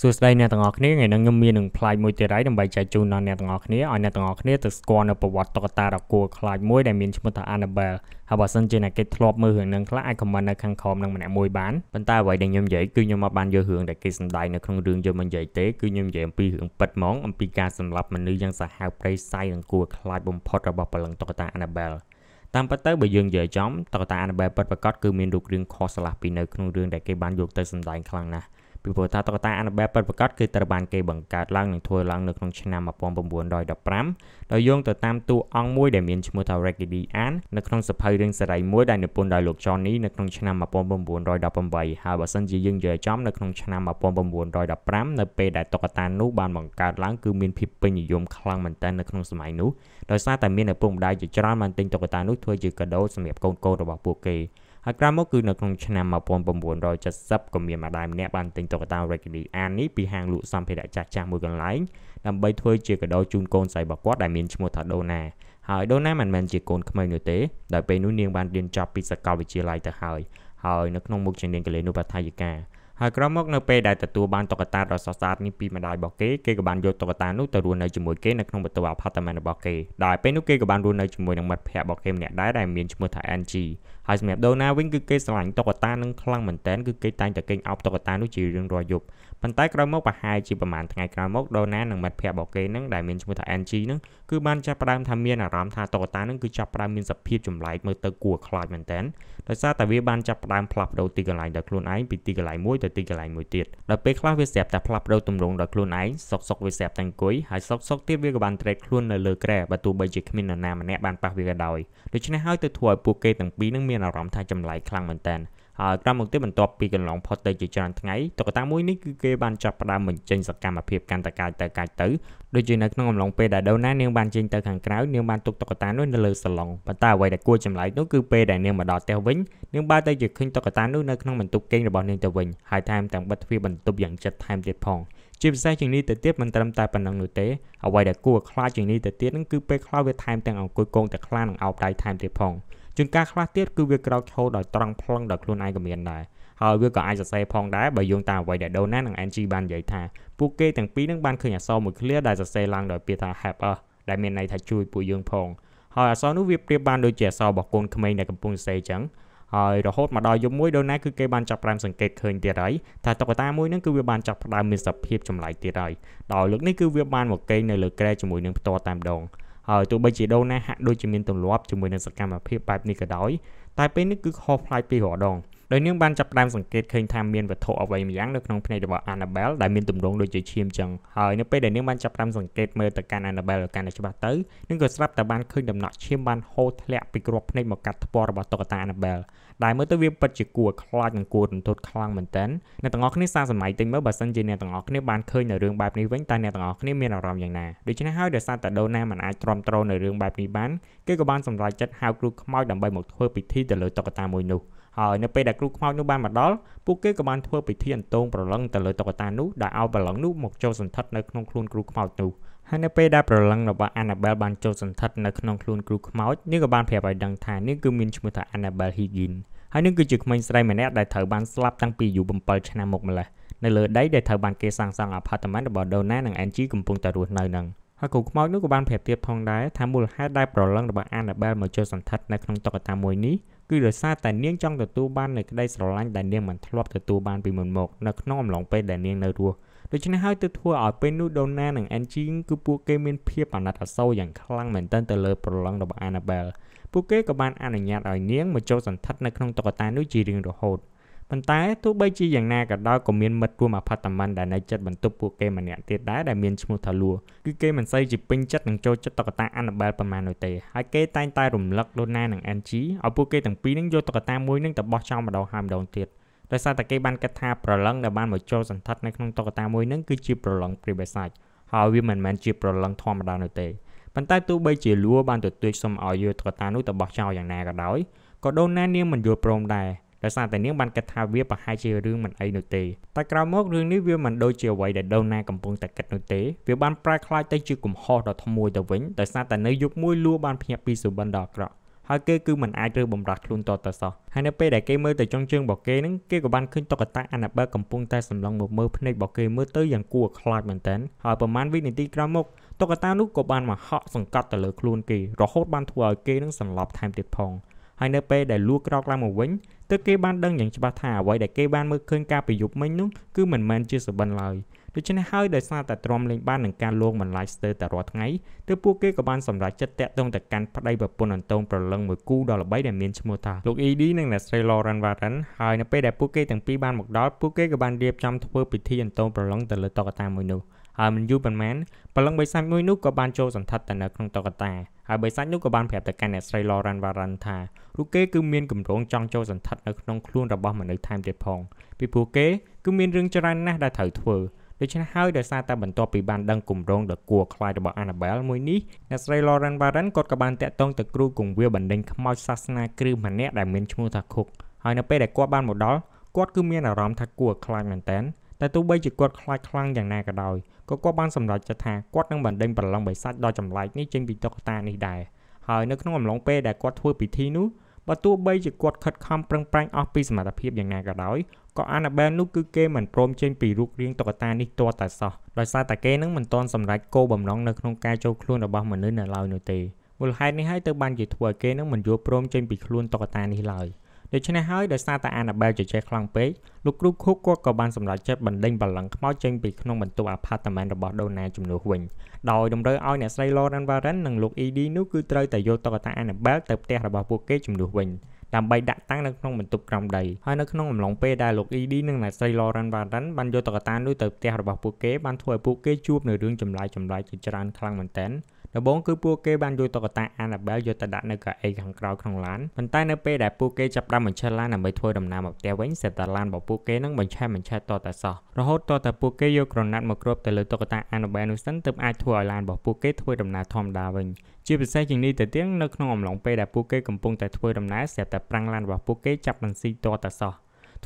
សួស្តីអ្នកទាំងអស់គ្នាថ្ងៃនេះខ្ញុំមាននឹងផ្លាយមួយទៀតហើយដើម្បីចែកជូនដល់អ្នកទាំងអស់គ្នាឲ្យអ្នកទាំងអស់គ្នាទៅស្គាល់នៅប្រវត្តិតុក្កតាដ៏គួរខ្លាចមួយដែលមានឈ្មោះថា Annabelle ហើយបើសិនជាអ្នកគេធ្លាប់មើលរឿងនឹងខ្លះអាច comment នៅខាងក្រោមនឹងម្នាក់មួយបានប៉ុន្តែអ្វីដែលខ្ញុំនិយាយគឺខ្ញុំមកបានយករឿងដែលគេសម្ដែងនៅក្នុងរឿងយកមកនិយាយទេគឺខ្ញុំនិយាយអំពីរឿងប៉ិតហ្មងអំពីការសម្លាប់មនុស្សយ៉ាងសាហាវព្រៃសៃនិងគួរខ្លាចបំផុតរបស់បលឹងតុក្កតា Annabelle តាមពិតទៅបើយើងនិយាយចំតុក្កតា Annabelle ពិតប្រាកដគឺមានរូបរាងខុសឆ្លាស់ពីនៅក្នុងរឿងដែលគេបានយកទៅសម្ដែងខ្លាំងណាស់ពីព្រោះថាតុក្កតា Annabelle ពិតប្រាកដគឺត្រូវបានគេបង្កើតឡើងនិងធ្វើឡើងនៅក្នុងឆ្នាំ1915ដោយយោងទៅតាមតួអង្គមួយដែលមានឈ្មោះថា Raggedy Ann នៅក្នុងសភៅរឿងសេរីមួយដែលនិពន្ធដោយលោក Johnny នៅក្នុងឆ្នាំ1918ហើយបើសិនជាយើងនិយាយចំនៅក្នុងឆ្នាំ1915នៅពេលដែលតុក្កតានោះបានបង្កើតឡើងគឺមានភាពពេញនិយមខ្លាំងមែនទែននៅក្នុងសម័យនោះដោយសារតែមានឪពុកម្ដាយជាច្រើនបានទិញតុក្កតានោះធ្វើជាកាដូសម្រាប់កូនៗរបស់ពួកគេ។ហើយក្រោយមកគឺនៅក្នុងឆ្នាំ1970ក៏មានម្ដាយម្នាក់បានទិញតុក្កតា Raggedy Ann នេះពីហាងលក់សម្ភារៈចាស់ចាស់មួយកន្លែងដើម្បីធ្វើជាកាដូជូនកូនស្រីរបស់គាត់ដែលមានឈ្មោះថា Donna ហើយ Donna មិនមែនជាកូនក្មេងនោះទេដោយពេលនោះនាងបានរៀនចប់ពីសាកលវិទ្យាល័យទៅហើយហើយនៅក្នុងមុខជានាងកលេនុបដ្ឋាយិកាហើយក្រោយមកនៅពេលដែលទទួលបានតុក្កតាដ៏សស្អាតនេះពីម្ដាយរបស់គេគេក៏បានយកតុក្កតានោះទៅរស់នៅជាមួយគេនៅក្នុងបន្ទប់អាផាតមិនរបស់គេដែលពេលនោះគេក៏បានរស់នៅជាមួយនឹងមិត្តភ័ក្តិរបស់គេម្នាក់ដែរដែលមានឈ្មោះថា NG ហើយសម្រាប់ដូណាវិញគឺគេស្រឡាញ់តុក្កតានឹងខ្លាំងមែនតើគឺគេតែងតែគេងអោបតុក្កតានោះជារៀងរាល់យប់ប៉ុន្តែក្រោយមកប្រហែលជាប្រហែលថ្ងៃក្រោយមកដូណានិងមិត្តភ័ក្តិរបស់គេនឹងដែលមានឈ្មោះថា NG នឹងគឺបានចាប់ផ្ដើមថាមានអារម្មណ៍ថាតូតានឹងគឺចាប់ផ្ដើមមានសភាពចម្លែកមើលទៅគួរខ្លាចមែនទែនដោយសារតែវាបានចាប់ផ្ដើមផ្លាស់ប្ដូរទីកន្លែងដោយខ្លួនឯងពីទីកន្លែងមួយទៅទីកន្លែងមួយទៀតដល់ពេលខ្លះវាស្រាប់តែផ្លាស់ប្ដូរទម្រង់ដោយខ្លួនឯងសុកសុកវាស្រាប់តែអង្គុយហើយសុកសុកទៀតវាក៏បានត្រេកខ្លួននៅលើក្រែបើទោះបីជាគ្មាននរណាម្នាក់បានប៉ះវាក៏ដោយដូច្នេះហើយទៅធ្វើឲ្យពួកគេទាំងពីរនឹងមានអារម្មណ៍ថាចម្លែកខ្លាំងមែនទែនក្រោមមកទៀតបន្ទាប់ពីកន្លងផុតទៅជាច្រើនថ្ងៃតុក្កតាមួយនេះគឺគេបានចាប់ផ្ដើមបញ្ចេញសកម្មភាពកាន់តែកាចទៅកាចទៅដូចជានៅក្នុងអំឡុងពេលដែលដូនណានាងបានចេញទៅខាងក្រៅនាងបានទុកតុក្កតានោះនៅលើសាឡុងប៉ុន្តែអ្វីដែលគួរចម្លែកនោះគឺពេលដែលនាងមកដល់ផ្ទះវិញនាងបានទៅជាឃើញតុក្កតានោះនៅក្នុងបន្ទប់គេងរបស់នាងទៅវិញហើយថែមទាំងបិទទ្វារបន្ទប់យ៉ាងជិតថែមទៀតផងជាពិសេសជាងនេះទៅទៀតមិនត្រឹមតែប៉ុណ្ណឹងនោះទេអ្វីដែលគួរខ្លាចជាងនេះទៅទៀតនឹងគឺពេលខ្លះវាថែមទាំងអង្គុយគងតែខ្លានឹងអោបដៃថែមទៀតផងជួនកាលខ្លះទៀតគឺវាក្រោកឈរដោយត្រង់ប្លង់ដោយខ្លួនឯងក៏មានដែរហើយវាក៏អាចសរសេរផងដែរបើយោងតាមអ្វីដែលដូណានិង NG បាននិយាយថាពួកគេទាំងពីរនឹងបានឃើញអក្សរមួយឃ្លាដែលសរសេរឡើងដោយពាក្យថា help us ដែលមានន័យថាជួយពួកយើងផងហើយអក្សរនោះវាប្រៀបបានដូចជាអក្សររបស់កូនក្មេងដែលកំពុងសរសេរអញ្ចឹងហើយរហូតមកដល់យប់មួយដូណាគឺគេបានចាប់ផ្ដើមសង្កេតឃើញទៀតហើយថាតុក្កតាមួយហ្នឹងគឺវាបានចាប់ផ្ដើមមានសភាពចម្លែកទៀតហើយដល់លើកនេះគឺវាបានមកកេងនៅលើក្រែជាមួយនឹងផ្ទាល់តែម្ដងហើយទោះបីជាដូនណាហាក់ដូចជាមានទម្លាប់ជាមួយនឹងសកម្មភាពបែបនេះក៏ដោយតែពេលនេះគឺខុសប្លែកពីរាល់ដងដោយនាងបានចាប់ផ្ដើមសង្កេតឃើញថាមានវត្ថុអ្វីម្យ៉ាងនៅក្នុងភ្នែករបស់ Annabelle ដែលមានទម្រង់ដូចជាឈាមចឹងហើយនៅពេលដែលនាងបានចាប់ផ្ដើមសង្កេតមើលទៅកាន់ Annabelle កាន់តែច្បាស់ទៅនាងក៏ស្រាប់តែបានឃើញដំណក់ឈាមបានហូរធ្លាក់ពីគ្រាប់ភ្នែកមកកាត់ថ្ពាល់របស់តុក្កតា Annabelle ដែលមើលទៅវាពិតជាគួរខ្លាចនិងគួររន្ធត់ខ្លាំងមែនទែនអ្នកទាំងអស់គ្នាសាសម័យទិញមើលបើសិនជាអ្នកទាំងអស់គ្នាបានឃើញនៅរឿងបែបនេះវិញតើអ្នកទាំងអស់គ្នាមានអារម្មណ៍យ៉ាងណាដូច្នេះហើយដោយសារតែដូនណាមិនអាចទ្រាំទ្រនៅរឿងបែបនេះបានគេក៏បានសម្រេចចិត្តហៅគ្រូខ្មោចដើម្បីមកធ្វើពិធីទៅលើតុក្កតាមួយនោះហើយនៅពេលដែលគ្រូខ្មោចនោះបានមកដល់ពួកគេក៏បានធ្វើពិធីអន្ទងប្រឡឹងទៅលើតុក្កតានោះដែលឲ្យប្រឡឹងនោះមកចូលសន្ធិដ្ឋនៅក្នុងខ្លួនគ្រូខ្មោចនោះហើយនៅពេលដែលប្រលឹងរបស់ Annabelle បានចូលសន្ធិដ្ឋនៅក្នុងខ្លួនគ្រូខ្មោចនាងក៏បានប្រាប់ឲ្យដឹងថានាងគឺមានឈ្មោះថា Annabelle Higgins ហើយនាងគឺជាក្មេងស្រីម្នាក់ដែលត្រូវបានស្លាប់តាំងពីអាយុ7ឆ្នាំមកម្ល៉េះនៅលើដីដែលត្រូវបានគេសាងសង់អាផាតមិនរបស់ Donna និង Angie កំពុងតែរស់នៅនឹងហើយគ្រូខ្មោចនោះក៏បានប្រាប់ទៀតផងដែរថាមូលហេតុដែលប្រលឹងរបស់ Annabelle មកចូលសន្ធិដ្ឋនៅក្នុងតុក្កតាមួយនេះគឺដោយសារតែនាងចង់ទទួលបាននូវក្តីស្រឡាញ់ដែលនាងមិនធ្លាប់ទទួលបានពីមុនមកនៅក្នុងអំឡុងពេលដែលនាងនៅរស់ដូច្នេះហើយទៅធ្វើឲ្យពេលនោះដូណានិង Angie គឺពួកគេមានភាពអាណិតអាសូរយ៉ាងខ្លាំងមែនទែនទៅលើប្រឡងរបស់ Annabelle ពួកគេក៏បានអនុញ្ញាតឲ្យនាងមកចូលសន្តិដ្ឋនៅក្នុងតុក្កតានោះជារៀងរហូតប៉ុន្តែទោះបីជាយ៉ាងណាក៏ដោយក៏មានមិត្តរួមអផាតមិនដែលនៅចិត្តបន្ទប់ពួកគេម្នាក់ទៀតដែរដែលមានឈ្មោះថាលួគឺគេមិនសូវជាពេញចិត្តនឹងចូលចិត្តតុក្កតាអាណាបែលប៉ុន្មាននោះទេហើយគេតែងតែរំលឹកលូណានិងអេនជីឲ្យពួកគេទាំងពីរនឹងយកតុក្កតាមួយនឹងទៅបោះចោលម្ដងហើយម្ដងទៀតដោយសារតែគេបានគិតថាប្រឡឹងដែលបានមកចូលសន្តិដ្ឋនៅក្នុងតុក្កតាមួយហ្នឹងគឺជាប្រឡឹង Private Site ហើយវាមិនមែនជាប្រឡឹងធម្មតានោះទេប៉ុន្តែទោះបីជាលួបានទទូចសុំឲ្យយកតុក្កតានោះទៅបោះចោលយ៉ាងណាក៏ដោយក៏ដូនណានាងមិនយល់ព្រមដែរដោយសារតែនាងបានគិតថាវាប្រហែលជារឿងមិនអីនោះទេតែក្រោយមករឿងនេះវាមិនដូចជាអ្វីដែលដូនណាកំពុងតែគិតនោះទេវាបានប្រែក្លាយទៅជាកំហុសដ៏ធំមួយទៅវិញដោយសារតែនៅយុគមួយលួបានភ្ញាក់ពីសុបិនដ៏អាក្រក់ហើយគេគឺមិនអាចរើបំរាស់ខ្លួនតតសោះហើយនៅពេលដែលគេមើលទៅចុងជើងរបស់គេហ្នឹងគេក៏បានឃើញតុក្កតាអាណាបឺកំពុងតែសម្លឹងមកមើលភ្នែករបស់គេមើលទៅយ៉ាងគួរខ្លាចមែនទែនហើយប្រហែលវិនាទីក្រោយមកតុក្កតានោះក៏បានមកហក់សង្កត់ទៅលើខ្លួនគេរហូតបានធ្វើឲ្យគេនឹងសន្លប់ថែមទៀតផងហើយនៅពេលដែលលួក្រោកឡើងមកវិញទើបគេបានដឹងយ៉ាងច្បាស់ថាអ្វីដែលគេបានមើលឃើញការប្រយុទ្ធមិញនោះគឺមិនមែនជាសបិនឡើយដូច្នេះហើយដោយសារតែទ្រាំលេងបាននឹងការលងបន្លាយស្ទើរតែរាល់ថ្ងៃទើបពួកគេក៏បានសម្រេចចិត្តតាក់ទងទៅកាន់ប្តីប្រពន្ធអន្តោងប្រលឹងមួយគូដ៏ល្បីដែលមានឈ្មោះថាលោក ED និងអ្នកស្រី Lauren Warren ហើយនៅពេលដែលពួកគេទាំងពីរបានមកដល់ពួកគេក៏បានរៀបចំធ្វើពិធីអន្តោងប្រលឹងទៅលើតុក្កតាមួយនោះហើយមិនយូរប៉ុន្មានប្រលឹងបិសាចមួយនោះក៏បានចូលសន្ធិដ្ឋទៅនៅក្នុងតុក្កតាហើយបិសាចនោះក៏បានប្រាប់ទៅកាន់អ្នកស្រី Lauren Warren ថាពួកគេគឺមានគម្រោងចង់ចូលសន្ធិដ្ឋនៅក្នុងខ្លួនរបស់មនុស្សថែមទៀតផងពីពួកគេគឺមានរឿងច្រើនណាស់ដែលត្រូវធ្វើដូច្នេះហើយដោយសារតែបន្ទាប់ពីបានដឹងគម្រោងដ៏គួរខ្លាចរបស់ Annabelle មួយនេះអ្នកស្រី Lauren Barron គាត់ក៏បានតាក់ទងទៅគ្រូគង្វាលបណ្ដេញខ្មោចសាសនាគ្រឹះម្នាក់ដែលមានឈ្មោះថា Cook ហើយនៅពេលដែលគាត់បានមកដល់គាត់គឺមានអារម្មណ៍ថាគួរខ្លាចមែនតើតែទោះបីជាគាត់ខ្លាចខ្លាំងយ៉ាងណាក៏ដោយក៏គាត់បានសម្រេចចិត្តថាគាត់នឹងបណ្ដេញប្រឡងបិសាចដល់ចម្លែកនេះចេញពីតុក្កតានេះដែរហើយនៅក្នុងអំឡុងពេលដែលគាត់ធ្វើពិធីនោះបើទោះបីជាគាត់ខិតខំប្រឹងប្រែងអស់ពីសមត្ថភាពយ៉ាងណាក៏ដោយក៏ Annabelle នោះគឺគេមិនព្រមចេញពីរូបរាងតុក្កតានេះទាល់តែសោះដោយសារតែគេនឹងមិនទាន់សម្រេចគោលបំណងនៅក្នុងការចូលខ្លួនរបស់មនុស្សនៅឡើយនោះទេមូលហេតុនេះហើយទើបបានជាធ្វើឲ្យគេនឹងមិនយល់ព្រមចេញពីខ្លួនតុក្កតានេះឡើយដូច្នេះហើយដោយសារតែ Annabelle ជជែកខ្លាំងពេកលោកគ្រូឃុកគាត់ក៏បានសម្រេចចិត្តបណ្ដេញបល្ល័ង្កខ្មោចចេញពីក្នុងបន្ទប់អាផាតមិនរបស់ Donna ជំនួសវិញដោយតម្រូវឲ្យអ្នកស្រី Lauren Warren និងលោក Ed នោះគឺត្រូវតែយកតុក្កតា Annabelle ទៅផ្ទះរបស់ពួកគេជំនួសវិញដើម្បីដាក់តាំងនៅក្នុងបន្ទប់ក្រោមដីហើយនៅក្នុងអំឡុងពេលដែលលោក ED និងអ្នកស្រី Lauren Warren បានយកតុក្កតានោះទៅផ្ទះរបស់ពួកគេបានធ្វើឲ្យពួកគេជួបនៅរឿងចម្លែកចម្លែកជាច្រើនខ្លាំងមែនទែនដំបូងគឺពួកគេបានយកតុក្កតា Annabelle យកទៅដាក់នៅកៅអីខាងក្រោយក្នុងឡានប៉ុន្តែនៅពេលដែលពួកគេចាប់ផ្ដើមបញ្ឆេះឡានដើម្បីធ្វើដំណើរមកផ្ទះវិញសេតឡានរបស់ពួកគេនឹងបញ្ឆេះបញ្ឆេះតតែសោះរហូតតតែពួកគេយកក្រណាត់មកគ្របទៅលើតុក្កតា Annabelle នោះសិនទើបអាចធ្វើឲ្យឡានរបស់ពួកគេធ្វើដំណើរធម្មតាវិញជាពិសេសជាងនេះទៅទៀតនៅក្នុងអំឡុងពេលដែលពួកគេកំពុងតែធ្វើដំណើរស្រាប់តែប្រាំងឡានរបស់ពួកគេចាប់នឹងស៊ីតតែសោះ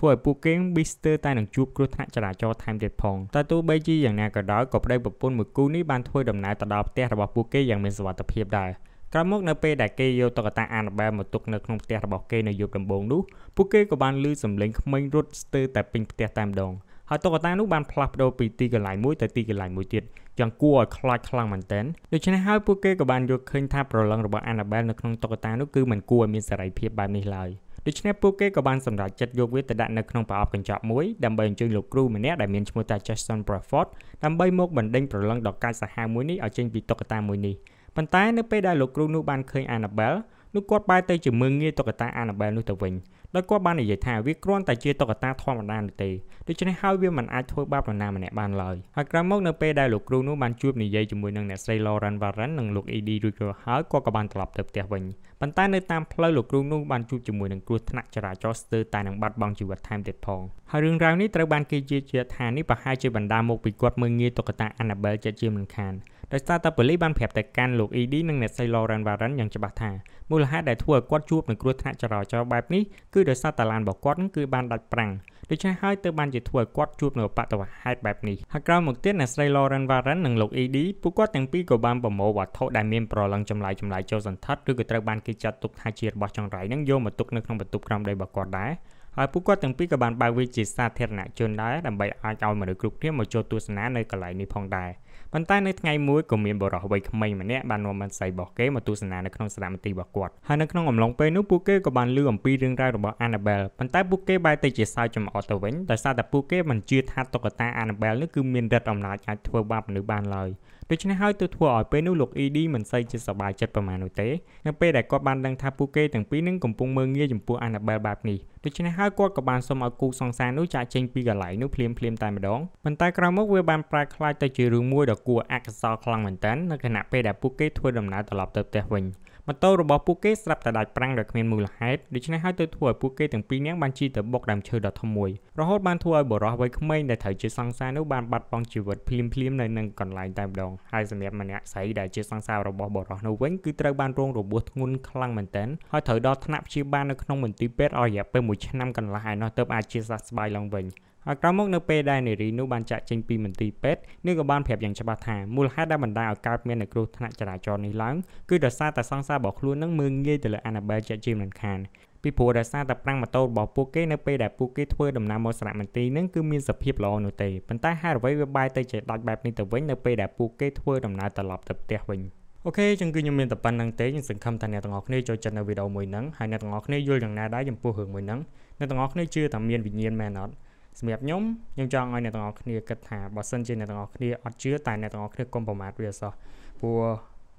ធ្វើឲ្យពួកគេប៊ីស្ទើតែនឹងជួបគ្រោះថ្នាក់ចរាចរណ៍ថែមទៀតផងតែទោះបីជាយ៉ាងណាក៏ដោយក៏ប្តីប្រពន្ធមួយគូនេះបានធ្វើដំណើរទៅដល់ផ្ទះរបស់ពួកគេយ៉ាងមានសុវត្ថិភាពដែរក្រោយមកនៅពេលដែលគេយកតុក្កតាអាណាបែលមកទុកនៅក្នុងផ្ទះរបស់គេនៅយប់ដំបូងនោះពួកគេក៏បានឮសំឡេងក្មេងរត់ស្ទើរតែពេញផ្ទះតែម្ដងហើយតុក្កតានោះបានផ្លាស់ប្ដូរពីទីកន្លែងមួយទៅទីកន្លែងមួយទៀតយ៉ាងគួរឲ្យខ្លាចខ្លាំងមែនទែនដូច្នេះហើយពួកគេក៏បានយល់ឃើញថាប្រឡងរបស់អាណាបែលនៅក្នុងតុក្កតានោះគឺមិនគួរឲ្យមានសេរីភាពបែបនេះឡើយ។ដូច្នេះពួកគេក៏បានសម្រេចចិត្តយកវាទៅដាក់នៅក្នុងប្រអប់កញ្ចក់មួយដើម្បីអញ្ជើញលោកគ្រូម្នាក់ដែលមានឈ្មោះថា Jackson Crawford ដើម្បីមកបណ្ដេញប្រឡងដល់កាចសាហាវមួយនេះឲ្យចេញពីតុក្កតាមួយនេះប៉ុន្តែនៅពេលដែលលោកគ្រូនោះបានឃើញ Annabelle នោះគាត់បែរទៅជាមើងងាយតុក្កតា Annabelle នោះទៅវិញដោយគាត់បាននិយាយថាវាគ្រាន់តែជាតុក្កតាធម្មតានោះទេដូច្នេះហើយវាមិនអាចធ្វើបាបនរណាម្នាក់បានឡើយហើយក្រោយមកនៅពេលដែលលោកគ្រូនោះបានជួបនិយាយជាមួយនឹងអ្នកស្រី Lauren Warren និងលោក Eddie រួចរាល់ហើយគាត់ក៏បានត្រឡប់ទៅផ្ទះវិញប៉ុន្តែនៅតាមផ្លូវលោកគ្រូនោះបានជួបជាមួយនឹងគ្រោះថ្នាក់ចរាចរណ៍ស្ទើរតែនឹងបាត់បង់ជីវិតថែមទៀតផងហើយរឿងរ៉ាវនេះត្រូវបានគេជឿជាក់ថានេះប្រហែលជាបណ្ដាលមកពីគាត់មើងងាយតុក្កតា Annabelle ជាជាមិនខានដោយសារតែប៉ូលីសបានប្រាប់ទៅកាន់លោក ED និងអ្នកស្រី Lauren Warren យ៉ាងច្បាស់ថាមូលហេតុដែលធ្វើឲ្យគាត់ជួបនឹងគ្រោះថ្នាក់ចរាចរណ៍បែបនេះគឺដោយសារតាឡានរបស់គាត់គឺបានដាច់ប្រាំងដូច្នេះហើយទើបបានជាធ្វើឲ្យគាត់ជួបនៅបដិវហេតុបែបនេះហើយក្រោយមកទៀតអ្នកស្រី Lauren Warren និងលោក ED ពួកគាត់ទាំងពីរក៏បានប្រមូលវត្ថុដែលមានប្រឡងចម្លាយចម្លាយចូលសន្ធិដ្ឋឬក៏ត្រូវបានគេចាត់ទុកថាជារបស់ចង្រៃនឹងយកមកទុកនៅក្នុងបន្ទប់ក្រោមដីរបស់គាត់ដែរហើយពួកគាត់ទាំងពីរក៏បានបើកវាជាសាធារណជនដែរដើម្បីអាចឲ្យមនុស្សគ្រប់គ្នាមកចូលទស្សនានៅកន្លែងនេះផងដែរប៉ុន្តែនៅថ្ងៃមួយក៏មានបរិសវ័យក្មេងម្នាក់បាននាំបានស្រីរបស់គេមកទស្សនានៅក្នុងសារមន្ទីររបស់គាត់ហើយនៅក្នុងអំឡុងពេលនោះពួកគេក៏បានលឺអំពីរឿងរ៉ាវរបស់ Annabelle ប៉ុន្តែពួកគេបែរទៅជាសើចចំអកទៅវិញដោយសារតែពួកគេមិនជឿថាតុក្កតា Annabelle នេះគឺមានឫទ្ធិអំណាចអាចធ្វើបាបមនុស្សបានឡើយដូច្នេះហើយទៅធ្វើឲ្យពេលនោះលោក ED មិនសូវជាសប្បាយចិត្តប៉ុន្មាននោះទេនៅពេលដែលគាត់បានដឹងថាពួកគេទាំងពីរនឹងកំពុងមើងងាយចំពោះ Annabelle បែបនេះដូច្នេះហើយគាត់ក៏បានសុំឲ្យគូសង្សារនោះចាក់ចេញពីកន្លែងនោះភ្លាមៗតែម្ដងប៉ុន្តែក្រោយមកវាបានប្រែក្លាយទៅជារឿងមួយដ៏គួរអកសោខ្លាំងមែនទែននៅក្នុងពេលដែលពួកគេធ្វើដំណើរត្រឡប់ទៅផ្ទះវិញម៉ូតូរបស់ពួកគេស្រាប់តែដាច់ប្រាំងដោយគ្មានមូលហេតុដូច្នេះហើយទៅធ្វើឲ្យពួកគេទាំងពីរនាក់បានជិះទៅបុកដើមឈើដ៏ធំមួយរហូតបានធ្វើឲ្យបរោះវ័យក្មេងដែលត្រូវជាសង្សារនោះបានបាត់បង់ជីវិតភ្លាមភ្លាមនៅនឹងកន្លែងតែម្ដងហើយសម្រាប់ម្នាក់ស្រីដែលជាសង្សាររបស់បរោះនោះវិញគឺត្រូវបានរងរបួសធ្ងន់ខ្លាំងមែនទែនហើយត្រូវដល់ថ្នាក់ព្យាបាលនៅក្នុងមន្ទីរពេទ្យអស់រយៈពេល1ឆ្នាំកន្លះឯណោះទើបអាចជាសះស្បើយឡើងវិញឲ្យក្រោយមកនៅពេលដែលនារីនោះបានចាក់ចេញពីមន្ទីរពេទ្យនាងក៏បានប្រាប់យ៉ាងច្បាស់ថាមូលហេតុដែលបណ្ដាលឲ្យកើតមាននៅគ្រោះថ្នាក់ចរាចរណ៍នេះឡើងគឺដោយសារតែសង្សាររបស់ខ្លួននឹងមើងងាយទៅលើអាណាបេលជាជាមិនខានពីព្រោះដោយសារតែប្រាំងម៉ូតូរបស់ពួកគេនៅពេលដែលពួកគេធ្វើដំណើរមកសារមន្ទីរនឹងគឺមានសភាពល្អនោះទេប៉ុន្តែហេតុអ្វីវាបែរទៅជាដាច់បែបនេះទៅវិញនៅពេលដែលពួកគេធ្វើដំណើរត្រឡប់ទៅផ្ទះវិញអូខេចឹងគឺខ្ញុំមានតែប៉ុណ្្នឹងទេខ្ញុំសង្ឃឹមថាអ្នកទាំងអស់គ្នាចូលចិត្តនៅវីដេអូមួយហ្នឹងហើយអ្នកទាំងអស់គ្នាយល់យ៉ាងណាដែរចំពោះរឿងមួយហ្នឹងអ្នកទាំងអស់គ្នាជឿថាមានវិញ្ញាណមែនអត់សម្រាប់ខ្ញុំខ្ញុំចង់ឲ្យអ្នកទាំងអស់គ្នាគិតថាបើសិនជាអ្នកទាំងអស់គ្នាអត់ជឿតែអ្នកទាំងអស់គ្នាកុំប្រមាថវាសោះព្រោះ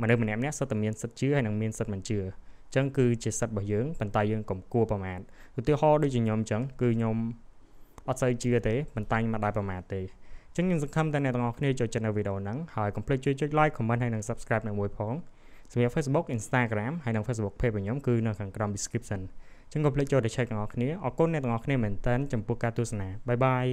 មនុស្សម្នាក់ម្នាក់សុទ្ធតែមានសិទ្ធិជឿហើយនឹងមានសិទ្ធិមិនជឿអញ្ចឹងគឺជាសិទ្ធិរបស់យើងប៉ុន្តែយើងកុំគួរប្រមាថឧទាហរណ៍ដូចជាខ្ញុំអញ្ចឹងគឺខ្ញុំអត់សូវជឿទេមិនតាញ់មកដែរប្រមាថទេអញ្ចឹងខ្ញុំសង្ឃឹមតែអ្នកទាំងអស់គ្នាចូលចិត្តនៅវីដេអូហ្នឹងហើយកុំភ្លេចជួយចុច like comment ហើយនិង subscribe នៅមួយផងសម្រាប់ Facebook Instagram ហើយនិង Facebook page របស់ខ្ញុំគឺនៅខាងក្រោម description ចឹងកុំភ្លេចចូលទៅ check ទាំងអស់គ្នាអរគុណអ្នកទាំងអស់គ្នាមែនតើចំពោះការទស្សនាបាយបាយ